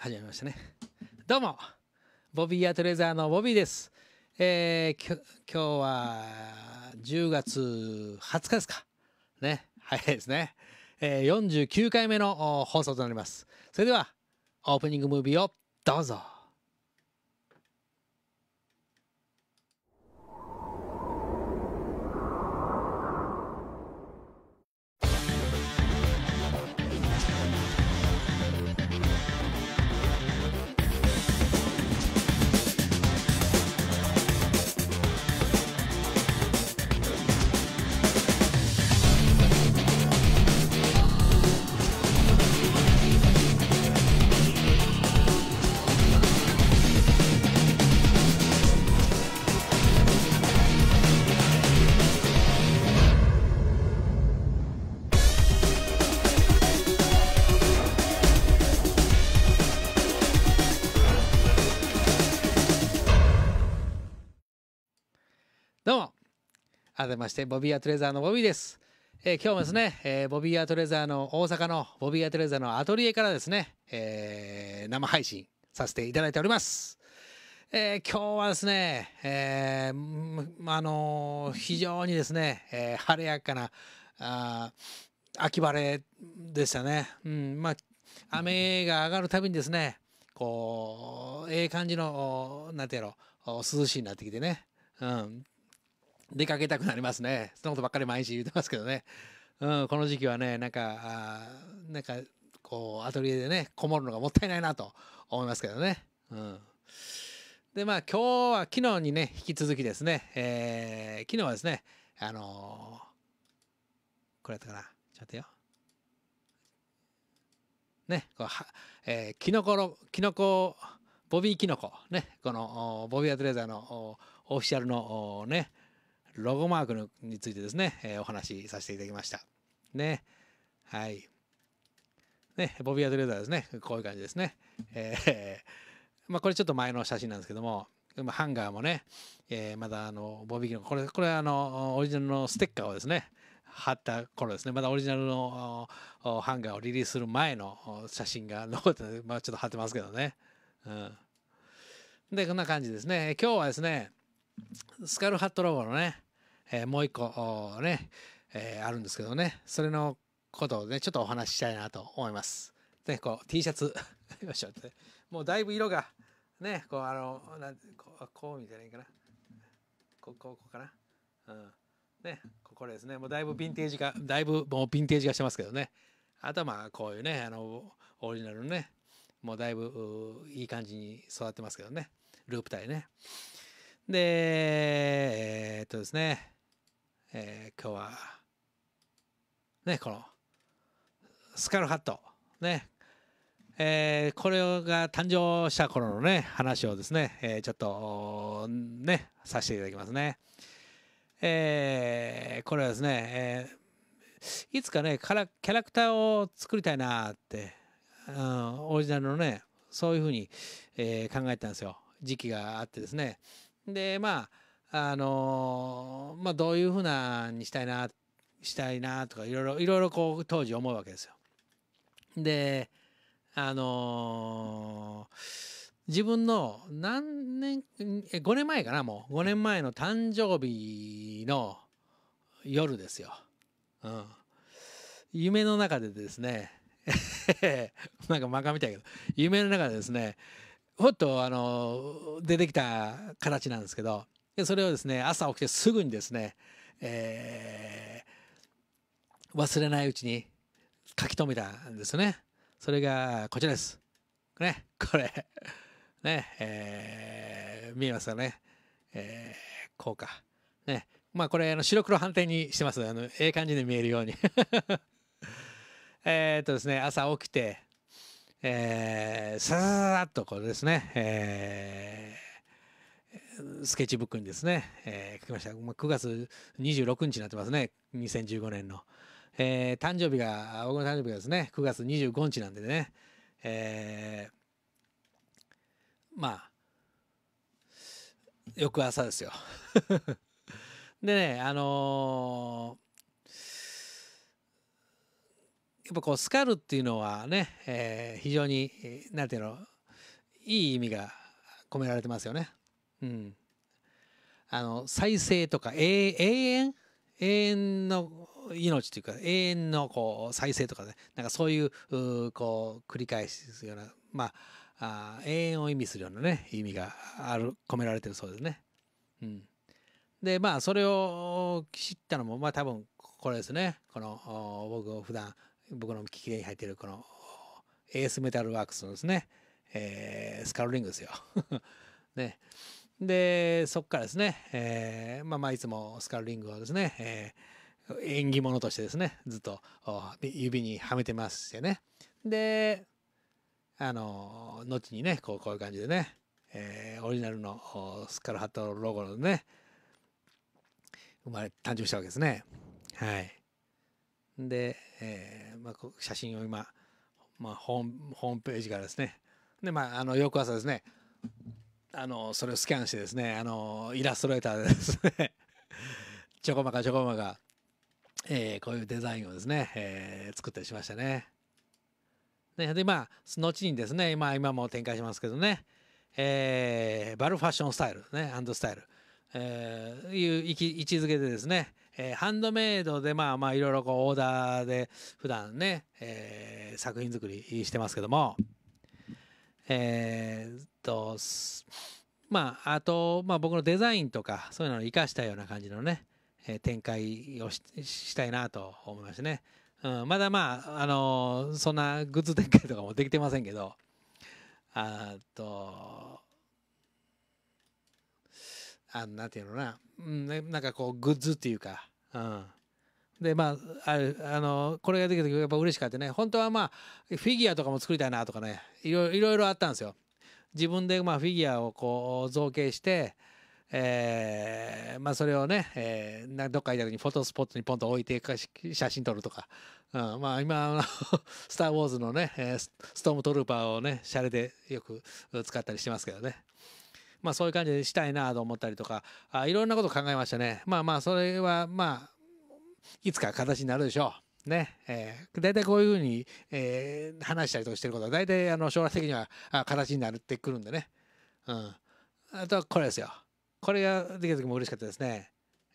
始めましたねどうもボビーアトレザーのボビーです、えー、今日は10月20日ですかね早いですね、えー、49回目の放送となりますそれではオープニングムービーをどうぞ改めましてボビーアトレザーのボビーです、えー、今日もですね、えー、ボビーアトレザーの大阪のボビーアトレザーのアトリエからですね、えー、生配信させていただいております、えー、今日はですね、えー、あのー、非常にですね、えー、晴れやかなあ秋晴れでしたね、うんまあ、雨が上がるたびにですねこうええ感じのなんてやろ涼しいになってきてね、うん、出かけたくなりますね。そのことばっかり毎日言ってますけどね。うん、この時期はね、なんか、あなんか、こう、アトリエでね、こもるのがもったいないなと思いますけどね。うん。で、まあ、今日は、昨日にね、引き続きですね、えー、昨日はですね、あのー、これやったかな。ちょっと待ってよ。ね、こうは、えー、キノコの、キノコ、ボビーキノコ、ね、この、ボビーアトレーザーのオフィシャルのね、ロゴマークについてですね、えー、お話しさせていただきました。ね。はい。ね、ボビア・トレーダーですね。こういう感じですね。えー、まあ、これちょっと前の写真なんですけども、ハンガーもね、えー、まだあの、ボビー・キの、これ、これあの、オリジナルのステッカーをですね、貼った頃ですね、まだオリジナルのハンガーをリリースする前の写真が残ってまあ、ちょっと貼ってますけどね。うん。で、こんな感じですね。今日はですね、スカルハットロボのね、えー、もう一個ね、えー、あるんですけどね、それのことをね、ちょっとお話ししたいなと思います。で、こう、T シャツ、よいしょって、もうだいぶ色が、ね、こう、あの、なんこう、こうみたいないいかな。こう、こう、こうかな。うん。ね、これですね、もうだいぶヴィンテージが、だいぶもうヴィンテージがしてますけどね。あとはまあ、こういうね、あの、オリジナルのね、もうだいぶいい感じに育ってますけどね。ループ体ね。で、えー、っとですね。えー、今日は、ね、この、スカルハット、ね、えー、これが誕生した頃のね、話をですね、えー、ちょっと、ね、させていただきますね。えー、これはですね、えー、いつかねキャラクターを作りたいなって、うん、オリジナルのね、そういうふうに、えー、考えたんですよ。時期があってですね。で、まあ、あのまあどういうふうなにしたいなしたいなとかいろいろいろいろこう当時思うわけですよ。であの自分の何年5年前かなもう5年前の誕生日の夜ですよ。うん、夢の中でですね なんか漫画みたいけど夢の中でですねほっとあの出てきた形なんですけどでそれをですね朝起きてすぐにですね、えー、忘れないうちに書き留めたんですねそれがこちらですねこれねえー、見えますよね、えー、こうかねまあこれあの白黒反転にしてますあのええ感じで見えるように えっとですね朝起きてえー、ささっとこれですね、えー、スケッチブックにですね、えー、書きました。9月26日になってますね。2015年の。えー、誕生日が、僕の誕生日がですね、9月25日なんでね、えー、まあ、翌朝ですよ。でね、あのやっぱこうスカルっていうのはね、えー、非常に何ていうのいい意味が込められてますよね。うん、あの再生とか永遠永遠の命というか永遠のこう再生とかねなんかそういうこう繰り返しするようなまあ永遠を意味するようなね意味がある込められてるそうですね。うん、でまあそれを知ったのもまあ多分これですねこの僕普段僕の聞き手に入ってるこのエースメタルワークスのですね、えー、スカルリングですよ。ねでそこからですね、えー、まあ、まあいつもスカルリングをですね、えー、縁起物としてですねずっと指にはめてましてねであの後にねこうこういう感じでね、えー、オリジナルのスカルハットロゴのね生まれ誕生したわけですねはいで、えまあ、写真を今、まあ、ホームホームページからですねでまああの翌朝ですねあのそれをスキャンしてですねあのイラストレーターでですね ちょこまかちょこまか、えー、こういうデザインをですね、えー、作ったりしましたね。ねでまあ後にですね、まあ、今も展開しますけどね、えー、バルファッションスタイルねハンドスタイル、えー、いう位置づけでですね、えー、ハンドメイドでまあまあいろいろこうオーダーで普段ね、えー、作品作りしてますけども。えー、っと、まあ、あと、まあ、僕のデザインとか、そういうのを生かしたような感じのね、え展開をしたいなと思いましたね。うん、まだまあ、あのー、そんなグッズ展開とかもできてませんけど、あと、あなんていうのな、うん、なんかこう、グッズっていうか、うん、でまああのこれができた時やっぱ嬉しかったね本当はまあフィギュアとかも作りたいなとかねいろいろあったんですよ。自分でまあフィギュアをこう造形して、えーまあ、それをね、えー、どっか行った時にフォトスポットにポンと置いて写真撮るとか、うん、まあ今「スター・ウォーズ」のねストームトルーパーをねシャレでよく使ったりしてますけどね。まあそういう感じでしたいなと思ったりとかあいろんなこと考えましたね。まあまあそれはまあいつか形になるでしょう。ねえー、大体こういうふうに、えー、話したりとかしてることは大体あの将来的にはあ形になるってくるんでね、うん、あとはこれですよこれができた時も嬉しかったですね、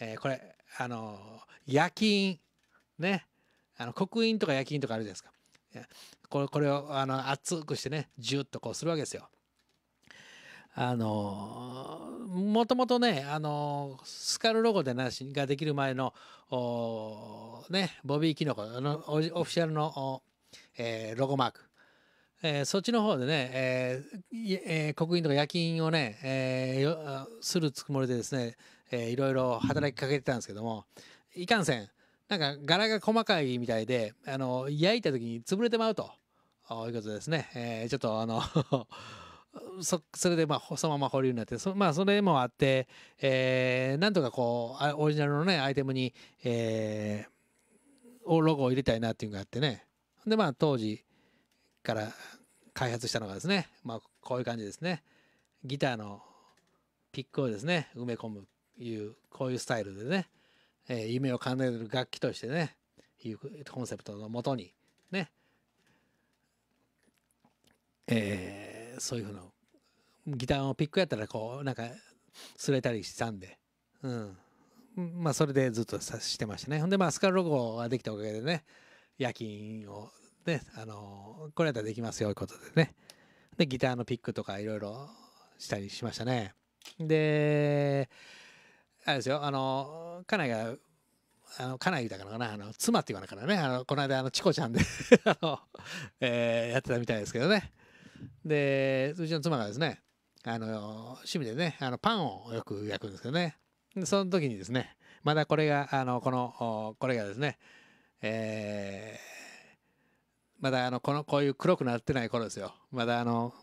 えー、これあの夜勤ねあの刻印とか夜勤とかあるじゃないですかこれこれをあの熱くしてねジュッとこうするわけですよあのもともとね、あのスカルロゴでなしができる前の、ね、ボビーキノコのオフィシャルの、えー、ロゴマーク。えー、そっちの方でね、えーえー、刻印とか夜勤をね、えー、するつもりでですね、えー、いろいろ働きかけてたんですけども、いかんせん、なんか柄が細かいみたいで、あの、焼いた時に潰れてまうと、いうことですね。えー、ちょっとあのそそれでまあそのまま保留になってそ,、まあ、それもあって、えー、なんとかこうオリジナルのねアイテムに、えー、ロゴを入れたいなっていうのがあってねでまあ当時から開発したのがですね、まあ、こういう感じですねギターのピックをですね埋め込むいうこういうスタイルでね、えー、夢を叶える楽器としてねいうコンセプトのもとにねえーそういうふうのギターのピックやったらこうなんかすれたりしたんで、うん、まあそれでずっとさしてましたねほんでまあスカルロゴができたおかげでね夜勤をねあのこれやったらできますよいうことでねでギターのピックとかいろいろしたりしましたねであれですよあの家内があの家内たからかなあの妻って言わなからねあのこの間あのチコちゃんで あの、えー、やってたみたいですけどねでうちの妻がですねあの趣味でねあのパンをよく焼くんですけどねその時にですねまだこれがあのこのこれがですねえー、まだあのこのこういう黒くなってない頃ですよまだあの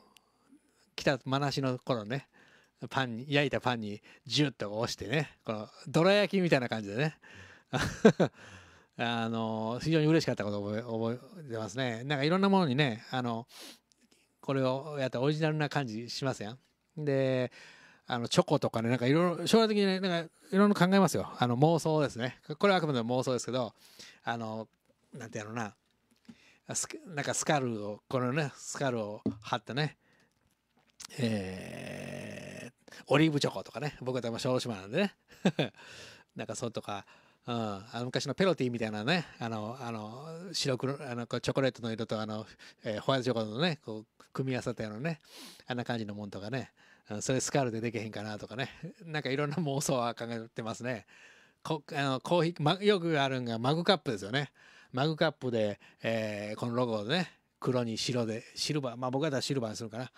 来たまなしの頃ねパンに焼いたパンにジュッと押してねこのどら焼きみたいな感じでね あの非常に嬉しかったことを覚え覚えてますねなんかいろんなものにねあのこれをやったらオリジナルな感じしますやん。であのチョコとかねなんかいろいろ将来的にねなんかいろいろ考えますよあの妄想ですねこれはあくまでも妄想ですけどあのなんてやろうなスなんかスカルをこのねスカルを貼ったねえー、オリーブチョコとかね僕は多分小豆島なんでね なんかそうとかうん、あの昔のペロティみたいなねあのあの白黒あのチョコレートの色とあの、えー、ホワイトチョコのねこう組み合わさったようなねあんな感じのもんとかね、うん、それスカールでできへんかなとかねなんかいろんな妄想は考えてますねこあのコーヒー、ま、よくあるんがマグカップですよねマグカップで、えー、このロゴをね黒に白でシルバーまあ僕はシルバーにするかな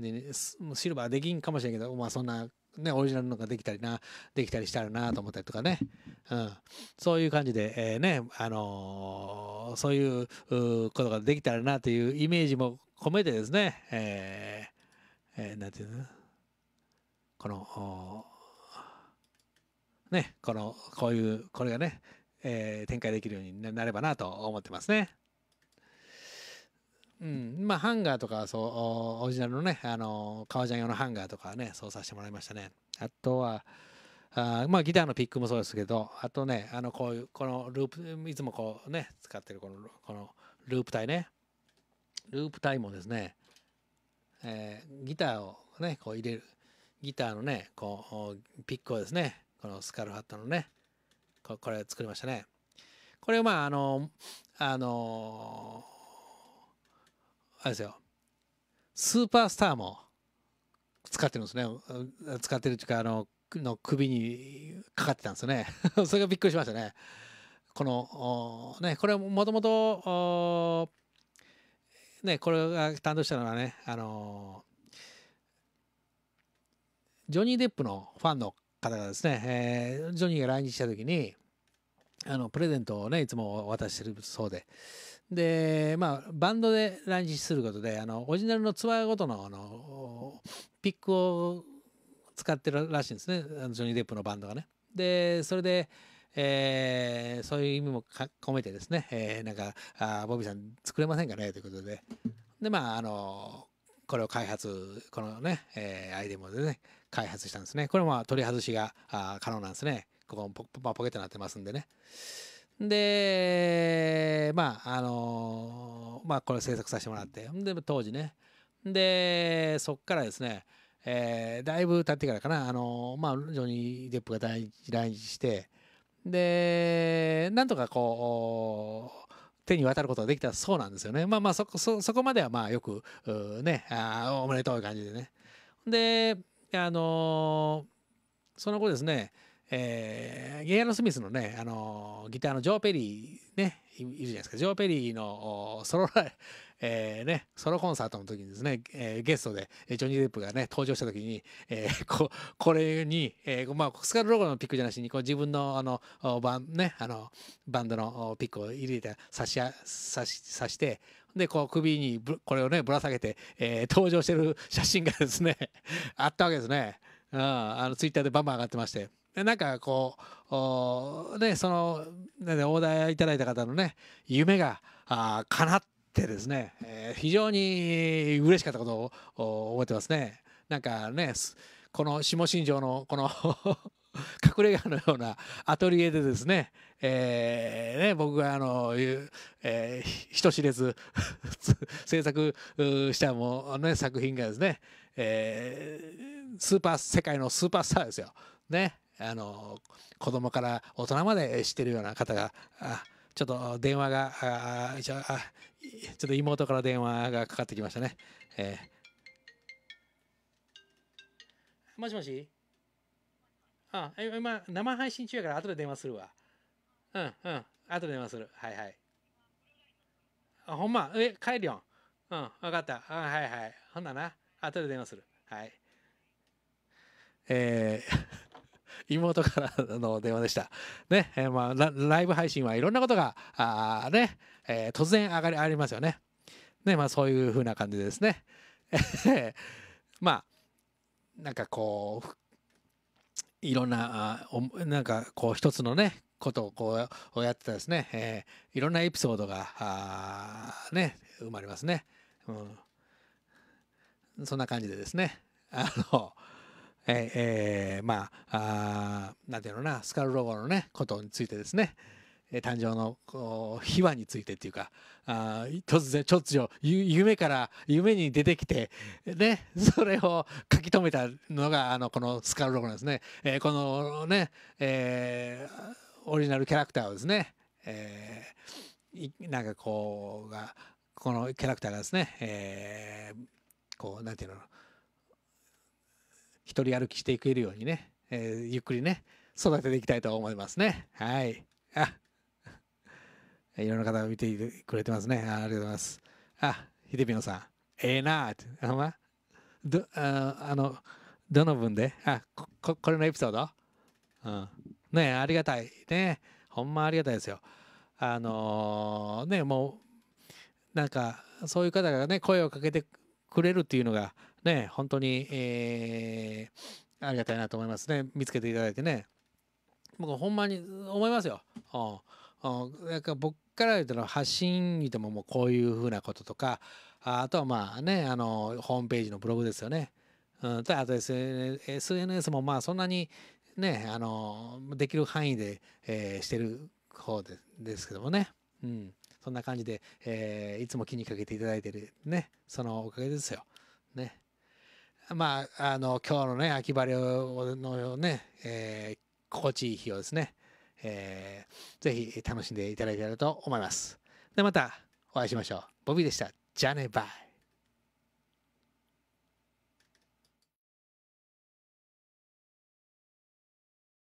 でシルバーできんかもしれんけどまあそんなね、オリジナルのができたりな、できたりしたらなと思ったりとかね、うん、そういう感じで、えー、ね、あのー、そういうことができたらなというイメージも込めてですね、えーえー、なんていうのこの、ね、この、こういう、これがね、えー、展開できるようになればなと思ってますね。うん、まあハンガーとかそうオリジナルのねあの革ジャン用のハンガーとかねそうさせてもらいましたねあとはあまあギターのピックもそうですけどあとねあのこういうこのループいつもこうね使ってるこのこのループ体ねループ体もですね、えー、ギターをねこう入れるギターのねこうピックをですねこのスカルハットのねこれ作りましたねこれまああのあのあれですよスーパースターも使ってるんですね使ってるっていうかあのの首にかかってたんですよね それがびっくりしましたねこのねこれもともとねこれが担当したのはねあのジョニー・デップのファンの方がですね、えー、ジョニーが来日した時にあのプレゼントをねいつもお渡ししてるそうででまあバンドで来日することであのオリジナルのツアーごとのあのピックを使ってるらしいんですねジョニー・デップのバンドがね。でそれでえー、そういう意味も込めてですね、えー、なんかあボビーさん作れませんかねということででまああのこれを開発このね、えー、アイデモでね開発したんですねこれも取り外しがあ可能なんですねこポ,、ポケットになってますんでね。で、まあ、あのー、まあ、これ制作させてもらって、で、当時ね。で、そっからですね、えー、だいぶ経ってからかな、あのー、まあ、ジョニー・デップが来日して、で、なんとかこう、手に渡ることができたそうなんですよね。まあまあそこ、そ、そこまではまあよく、ね、あおめでとういう感じでね。で、あのー、その後ですね、えー、ゲイアン・スミスのね、あのギターのジョー・ペリーね、いるじゃないですか。ジョー・ペリーのソロ、えー、ね、ソロコンサートの時にですね、えー、ゲストでジョニー・デップがね、登場した時に、えー、ここれに、えー、まあ、スカルロゴのピックじゃなしに、こう自分のあのバン、ね、あのバンドのピックを入れて差し差し差して、で、こう首にこれをね、ぶら下げて、え登場してる写真がですね、あったわけですね。うん、あのツイッターでバンバン上がってまして。でなんかこうねそのねオーダーいただいた方のね夢があ叶ってですね、えー、非常に嬉しかったことを覚えてますね。なんかねこの下新庄のこの 隠れ家のようなアトリエでですね,、えーね、僕があの、えー、人知れず 制作したも、ね、作品がですね、えー、スーパー世界のスーパースターですよ。ねあの子供から大人まで知ってるような方がちょっと電話があちょっと妹から電話がかかってきましたね、えー、もしもしあ今生配信中やから後で電話するわうんうん後で電話するはいはいあほんまえ帰るようん分かったあはいはいほんなな後で電話するはいえー妹から の電話でした。ね、えー、まあライブ配信はいろんなことが、あね、えー、突然上がり、ありますよね。ね、まあそういう風な感じですね。まあ、なんかこう、いろんな、あなんかこう一つのね、ことをこうやってたですね、えー、いろんなエピソードが、あね、生まれますね。うん。そんな感じでですね。あの、えー、まあ何て言うのなスカルロボのねことについてですね誕生の秘話についてっていうかあ突然突如夢から夢に出てきてねそれを書き留めたのがあのこのスカルロゴなんですね、えー、このね、えー、オリジナルキャラクターをですね、えー、なんかこうがこのキャラクターがですね、えー、こうなんていうの一人歩きしていけるようにね、えー、ゆっくりね、育てていきたいと思いますね。はい。あ、いろんな方が見てくれてますね。あありがとうございます。あ、ヒデピノさん、ええー、なーって。あまどああの、どの分であこ、これのエピソードうん。ねありがたい。ねほんまありがたいですよ。あのー、ねもう、なんか、そういう方がね、声をかけてくれるっていうのが、ね、本当に、えー、ありがたいなと思いますね。見つけていただいてね。僕、ほんまに思いますよ。うん。だから僕から言うと、発信言ても、もうこういうふうなこととか、あとはまあね、あの、ホームページのブログですよね。うん、あと SNS もまあそんなにね、あの、できる範囲で、えー、してる方でですけどもね。うん。そんな感じで、えー、いつも気にかけていただいてるね、そのおかげですよ。ね。まあ、あの、今日のね、秋晴れのね、えー、心地いい日をですね、えー、ぜひ楽しんでいただければと思います。で、またお会いしましょう。ボビーでした。じゃあね、バイ。